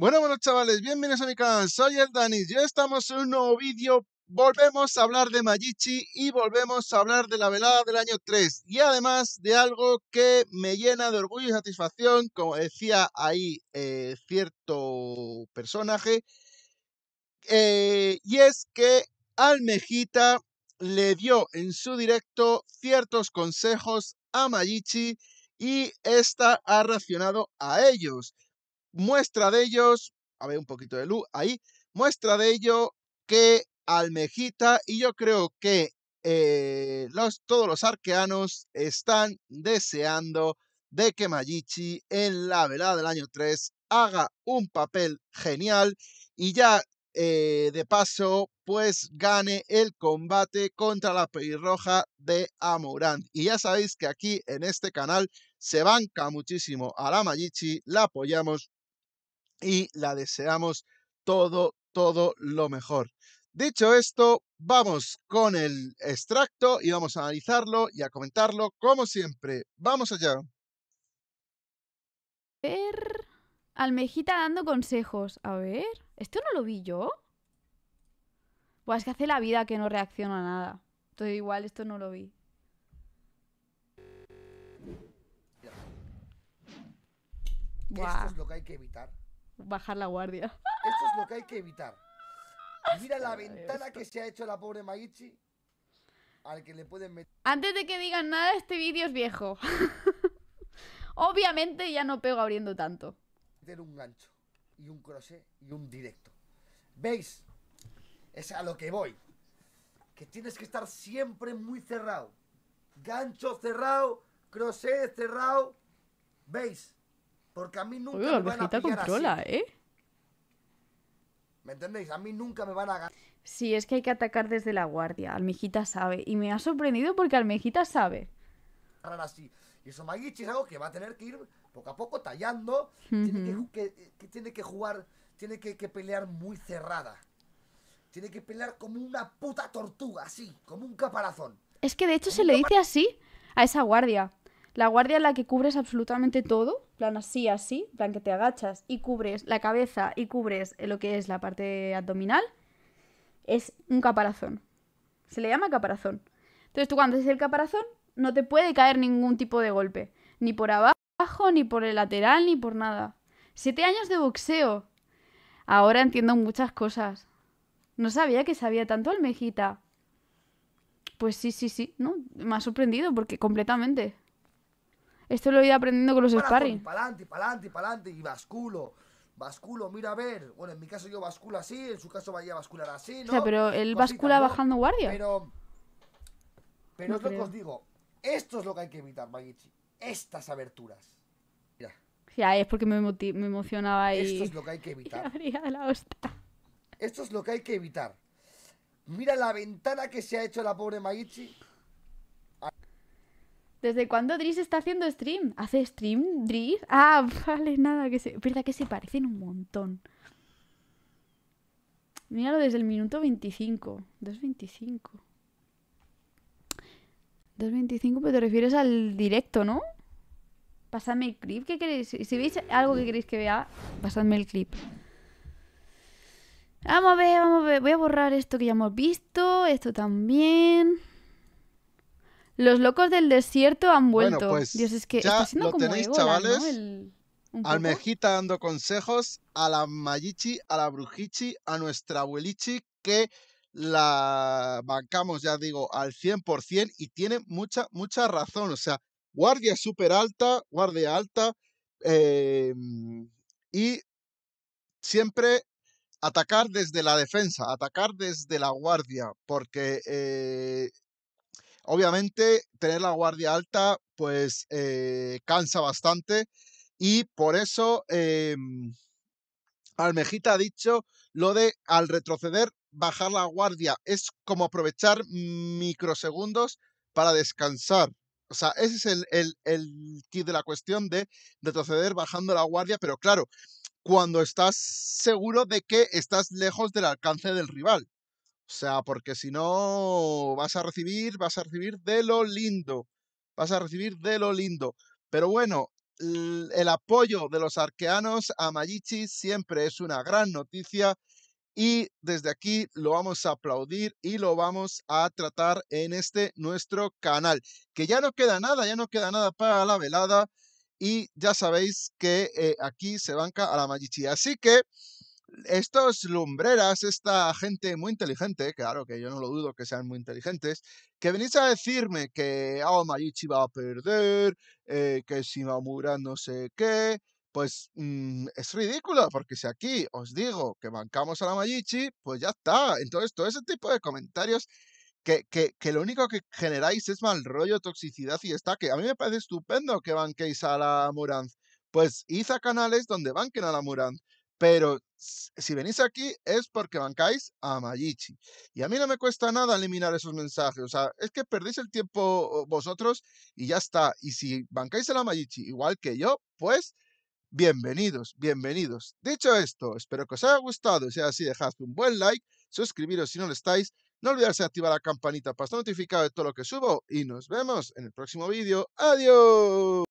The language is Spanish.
Bueno, bueno, chavales, bienvenidos a mi canal. Soy el Danis. hoy estamos en un nuevo vídeo. Volvemos a hablar de Majichi y volvemos a hablar de la velada del año 3. Y además de algo que me llena de orgullo y satisfacción, como decía ahí eh, cierto personaje. Eh, y es que Almejita le dio en su directo ciertos consejos a Majichi y esta ha reaccionado a ellos. Muestra de ellos, a ver un poquito de luz ahí, muestra de ello que Almejita y yo creo que eh, los, todos los arqueanos están deseando de que Mayichi en la velada del año 3 haga un papel genial y ya eh, de paso pues gane el combate contra la pelirroja de Amorán. Y ya sabéis que aquí en este canal se banca muchísimo a la Mayichi, la apoyamos y la deseamos todo, todo lo mejor. Dicho esto, vamos con el extracto y vamos a analizarlo y a comentarlo como siempre. Vamos allá. Ver. Almejita dando consejos. A ver. ¿Esto no lo vi yo? Pues es que hace la vida que no reacciona a nada. todo igual esto no lo vi. Esto es lo que hay que evitar bajar la guardia. Esto es lo que hay que evitar. Mira la ventana que se ha hecho la pobre Maichi Al que le pueden meter. Antes de que digan nada, este vídeo es viejo. Obviamente ya no pego abriendo tanto. un gancho y un crochet y un directo. ¿Veis? Es a lo que voy. Que tienes que estar siempre muy cerrado. Gancho cerrado, crochet cerrado. ¿Veis? Porque a mí nunca me van a pillar ¿eh? ¿Me entendéis? A mí nunca me van a ganar. Sí, es que hay que atacar desde la guardia. Almejita sabe. Y me ha sorprendido porque Almejita sabe. Así. Y eso Magichi es algo que va a tener que ir poco a poco tallando. tiene, que, tiene que jugar, tiene que, pelear muy cerrada. Tiene que pelear como una puta tortuga, así, como un caparazón. Es que de hecho se le dice así a esa guardia. La guardia en la que cubres absolutamente todo, plan así, así, plan que te agachas y cubres la cabeza y cubres lo que es la parte abdominal, es un caparazón. Se le llama caparazón. Entonces tú cuando haces el caparazón no te puede caer ningún tipo de golpe, ni por abajo, ni por el lateral, ni por nada. Siete años de boxeo. Ahora entiendo muchas cosas. No sabía que sabía tanto almejita. Pues sí, sí, sí, ¿no? Me ha sorprendido porque completamente. Esto lo he ido aprendiendo con los para sparring. Pa'lante, para adelante, Y basculo. Basculo, mira a ver. Bueno, en mi caso yo basculo así, en su caso vaya a bascular así, ¿no? O sea, pero él bascula bajando guardia. Pero. Pero es lo que os digo. Esto es lo que hay que evitar, Magichi. Estas aberturas. Mira. Ya, es porque me, emocionaba y. Esto es lo que hay que evitar. La Esto es lo que hay que evitar. Mira la ventana que se ha hecho la pobre Magichi ¿Desde cuándo Driz está haciendo stream? ¿Hace stream Driz? Ah, vale, nada, que se... Verdad que se parecen un montón. Míralo desde el minuto 25. 2.25. 2.25, pero te refieres al directo, ¿no? Pasadme el clip que queréis. Si veis algo que queréis que vea, pasadme el clip. Vamos a ver, vamos a ver. Voy a borrar esto que ya hemos visto. Esto también. Los locos del desierto han vuelto. Pues, Dios, es que ya lo tenéis, chavales. Almejita dando consejos a la Mayichi, a la Brujichi, a nuestra abuelichi, que la bancamos, ya digo, al 100% y tiene mucha, mucha razón. O sea, guardia súper alta, guardia alta em, y siempre atacar desde la defensa, atacar desde la guardia, porque eh, Obviamente, tener la guardia alta, pues eh, cansa bastante. Y por eso em, Almejita ha dicho lo de al retroceder, bajar la guardia. Es como aprovechar microsegundos para descansar. O sea, ese es el, el kit de la cuestión de retroceder bajando la guardia, pero claro, cuando estás seguro de que estás lejos del alcance del rival. O sea, porque si no, vas a recibir, vas a recibir de lo lindo. Vas a recibir de lo lindo. Pero bueno, el apoyo de los arqueanos a Mayichi siempre es una gran noticia y desde aquí lo vamos a aplaudir y lo vamos a tratar en este nuestro canal. Que ya no queda nada, ya no queda nada para la velada y ya sabéis que eh, aquí se banca a la Mayichi. Así que estos lumbreras, esta gente muy inteligente, claro que yo no lo dudo que sean muy inteligentes, que venís a decirme que Aomayichi ah, va a perder, eh, que Shimamura no sé qué, pues mm, es ridículo, porque si aquí os digo que bancamos a la Mayichi, pues ya está. Entonces, todo ese tipo de comentarios que, que, lo único que generáis es mal rollo, toxicidad y está, que a mí me parece estupendo que banquéis a la Muran Pues iza canales donde banquen a la Muran pero si venís aquí es porque bancáis a Mayichi. Y a mí no me cuesta nada eliminar esos mensajes. O sea, es que perdéis el tiempo vosotros y ya está. Y si bancáis a la igual que yo, pues bienvenidos, bienvenidos. Dicho esto, espero que os haya gustado. Si es así, dejad un buen like, suscribiros si no lo estáis. No olvidarse de activar la campanita para estar notificado de todo lo que subo y nos vemos en el próximo vídeo. ¡Adiós!